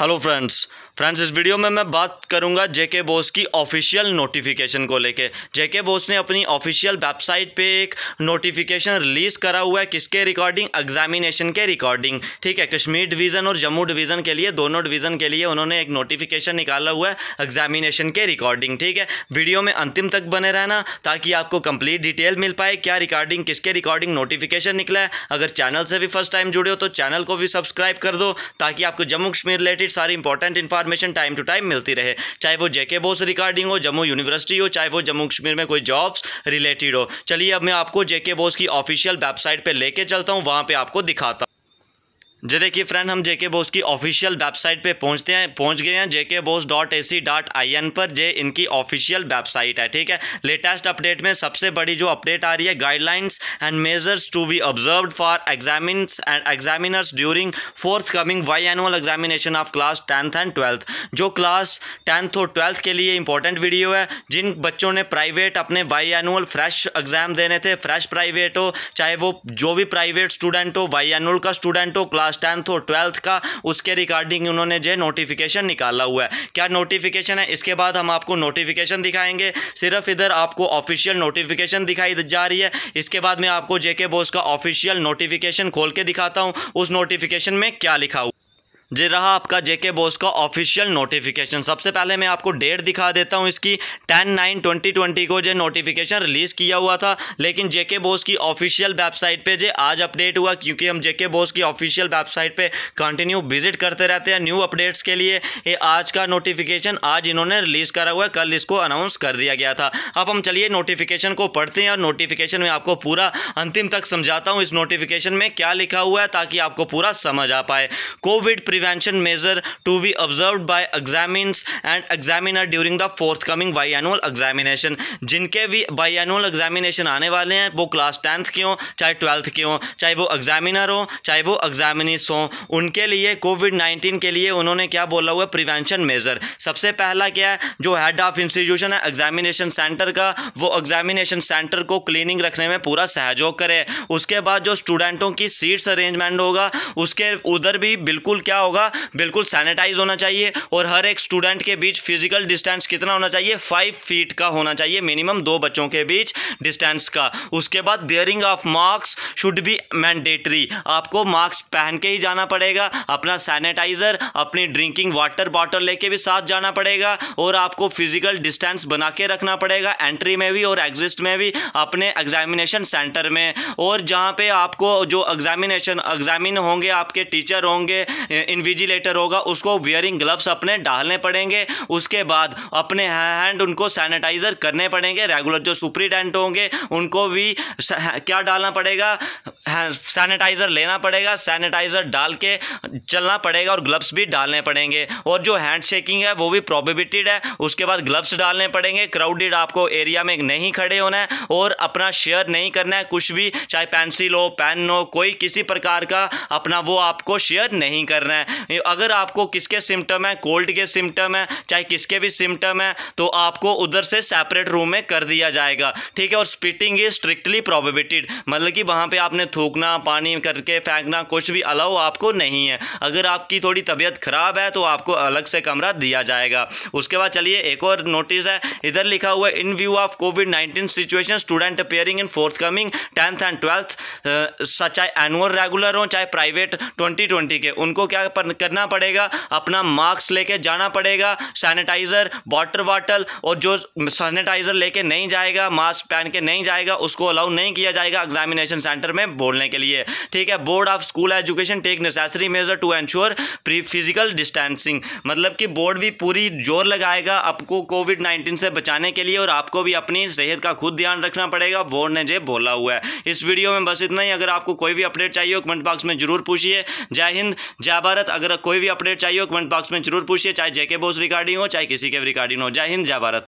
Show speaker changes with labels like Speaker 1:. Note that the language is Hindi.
Speaker 1: हेलो फ्रेंड्स फ्रेंड्स इस वीडियो में मैं बात करूंगा जेके बोस की ऑफिशियल नोटिफिकेशन को लेके जेके बोस ने अपनी ऑफिशियल वेबसाइट पे एक नोटिफिकेशन रिलीज़ करा हुआ है किसके रिकॉर्डिंग एग्जामिनेशन के रिकॉर्डिंग ठीक है कश्मीर डिवीज़न और जम्मू डिवीज़न के लिए दोनों डिवीज़न के लिए उन्होंने एक नोटिफिकेशन निकाला हुआ है एग्जामिनेशन के रिकॉर्डिंग ठीक है वीडियो में अंतिम तक बने रहना ताकि आपको कंप्लीट डिटेल मिल पाए क्या रिकॉर्डिंग किसके रिकॉर्डिंग नोटिफिकेशन निकला है अगर चैनल से भी फर्स्ट टाइम जुड़े हो तो चैनल को भी सब्सक्राइब कर दो ताकि आपको जम्मू कश्मीर रिलेटेड रिलेटेड सारी important information time to time मिलती रहे चाहे वो जेके बोस रिगार्डिंग हो जम्मू यूनिवर्सिटी हो चाहे वो जम्मू कश्मीर में कोई जॉब्स रिलेटेड हो चलिए अब मैं आपको जेके बोस की ऑफिशियल वेबसाइट पर लेके चलता हूँ वहाँ पर आपको दिखाता हूँ जो देखिए फ्रेंड हम जेके बोस की ऑफिशियल वेबसाइट पे पहुंचते हैं पहुंच गए हैं JK BOSE dot A C dot I N पर जे इनकी ऑफिशियल वेबसाइट है ठीक है लेटेस्ट अपडेट में सबसे बड़ी जो अपडेट आ रही है guidelines and measures to be observe for examinees and examiners during forthcoming biannual examination of class tenth and twelfth जो क्लास टेंथ और ट्वेल्थ के लिए इंपॉर्टेंट वीडियो है जिन बच्चों ने प्राइवेट अपने वाई एनुअल फ्रेश एग्जाम देने थे फ्रेश प्राइवेट हो चाहे वो जो भी प्राइवेट स्टूडेंट हो वाई एनुअल का स्टूडेंट हो क्लास क्लास टेंथ और ट्वेल्थ का उसके रिगार्डिंग उन्होंने जो नोटिफिकेशन निकाला हुआ है क्या नोटिफिकेशन है इसके बाद हम आपको नोटिफिकेशन दिखाएंगे सिर्फ इधर आपको ऑफिशियल नोटिफिकेशन दिखाई जा रही है इसके बाद मैं आपको जेके बोस का ऑफिशियल नोटिफिकेशन खोल के दिखाता हूँ उस नोटिफिकेशन में क्या लिखा हुआ जी रहा आपका जेके बोस का ऑफिशियल नोटिफिकेशन सबसे पहले मैं आपको डेट दिखा देता हूं इसकी टेन नाइन ट्वेंटी ट्वेंटी को जो नोटिफिकेशन रिलीज़ किया हुआ था लेकिन जेके बोस की ऑफिशियल वेबसाइट पे जो आज अपडेट हुआ क्योंकि हम जेके बोस की ऑफिशियल वेबसाइट पे कंटिन्यू विजिट करते रहते हैं न्यू अपडेट्स के लिए ये आज का नोटिफिकेशन आज इन्होंने रिलीज़ करा हुआ है कल इसको अनाउंस कर दिया गया था अब हम चलिए नोटिफिकेशन को पढ़ते हैं और नोटिफिकेशन में आपको पूरा अंतिम तक समझाता हूँ इस नोटिफिकेशन में क्या लिखा हुआ है ताकि आपको पूरा समझ आ पाए Covid prevention measure to be observed by examines and examiner during the forthcoming biannual examination जिनके भी biannual examination आने वाले हैं वो क्लास टेंथ के हों चाहे ट्वेल्थ के हों चाहे वो एग्जामिनर हों चाहे वो एग्जामिनिस्ट हों उनके लिए कोविड नाइन्टीन के लिए उन्होंने क्या बोला हुआ है प्रिवेंशन मेजर सबसे पहला क्या है जो हेड ऑफ इंस्टीट्यूशन है एग्जामिनेशन सेंटर का वो एग्जामिनेशन सेंटर को क्लीनिंग रखने में पूरा सहयोग करे उसके बाद जो स्टूडेंटों की सीट्स अरेंजमेंट होगा उसके उधर भी बिल्कुल क्या होगा बिल्कुल सैनिटाइज होना चाहिए और हर एक स्टूडेंट के बीच फिजिकल डिस्टेंस कितना होना चाहिए फाइव फीट का होना चाहिए मिनिमम दो बच्चों के बीच डिस्टेंस का उसके बाद wearing of masks should be mandatory आपको मार्क्स पहन के ही जाना पड़ेगा अपना सैनिटाइज़र अपनी ड्रिंकिंग वाटर बॉटल लेके भी साथ जाना पड़ेगा और आपको फिजिकल डिस्टेंस बना के रखना पड़ेगा एंट्री में भी और एग्जिस्ट में भी अपने एग्जामिनेशन सेंटर में और जहाँ पे आपको जो एग्जामिनेशन एग्जामिन होंगे आपके टीचर होंगे इन्विजिलेटर होगा उसको वियरिंग ग्लव्स अपने डालने पड़ेंगे उसके बाद अपने हैंड उनको सैनिटाइज़र करने पड़ेंगे रेगुलर जो सुप्रीडेंट होंगे उनको भी हाँ, क्या डालना पड़ेगा सैनिटाइज़र हाँ, लेना पड़ेगा सैनिटाइज़र डाल के चलना पड़ेगा और ग्लव्स भी डालने पड़ेंगे और जो हैंड शेकिंग है वो भी प्रोबिबिटेड है उसके बाद ग्लव्स डालने पड़ेंगे क्राउडेड आपको एरिया में नहीं खड़े होना है और अपना शेयर नहीं करना है कुछ भी चाहे पेंसिल हो पेन हो कोई किसी प्रकार का अपना वो आपको शेयर नहीं करना है है अगर आपको किसके सिम्टम है कोल्ड के सिम्टम है चाहे किसके भी सिम्टम है तो आपको उधर से सेपरेट रूम में कर दिया जाएगा ठीक है और स्पिटिंग इज स्ट्रिक्टली प्रोबिबिटेड मतलब कि वहाँ पे आपने थूकना पानी करके फेंकना कुछ भी अलाउ आपको नहीं है अगर आपकी थोड़ी तबीयत ख़राब है तो आपको अलग से कमरा दिया जाएगा उसके बाद चलिए एक और नोटिस है इधर लिखा हुआ है in view of Covid nineteen situation student appearing in forthcoming tenth and twelfth चाहे एनुअल रेगुलर हों चाहे प्राइवेट ट्वेंटी ट्वेंटी के उनको क्या करना पड़ेगा अपना मास्क लेके जाना पड़ेगा सैनिटाइज़र वाटर वाटल और जो सैनिटाइज़र लेके नहीं जाएगा मास्क पहन के नहीं जाएगा उसको अलाउ नहीं किया जाएगा एग्जामिनेशन सेंटर में बोलने के लिए ठीक है board of school education take necessary measure to ensure physical distancing मतलब कि बोर्ड भी पूरी जोर लगाएगा आपको कोविड नाइन्टीन से बचाने के लिए और आपको भी अपनी सेहत का खुद ध्यान रखना पड़ेगा बोर्ड ने जो बोला हुआ है इस वीडियो में बस इतना ही अगर आपको कोई भी अपडेट चाहिए कमेंट बॉक्स में जरूर पूछिए जय हिंद जय भारत भारत अगर कोई भी अपडेट चाहिए हो कमेंट बॉक्स में जरूर पूछिए चाहे जेके बोस रिगार्डिंग हो चाहे किसी के रिगार्डिंग हो जय हिंद जय भारत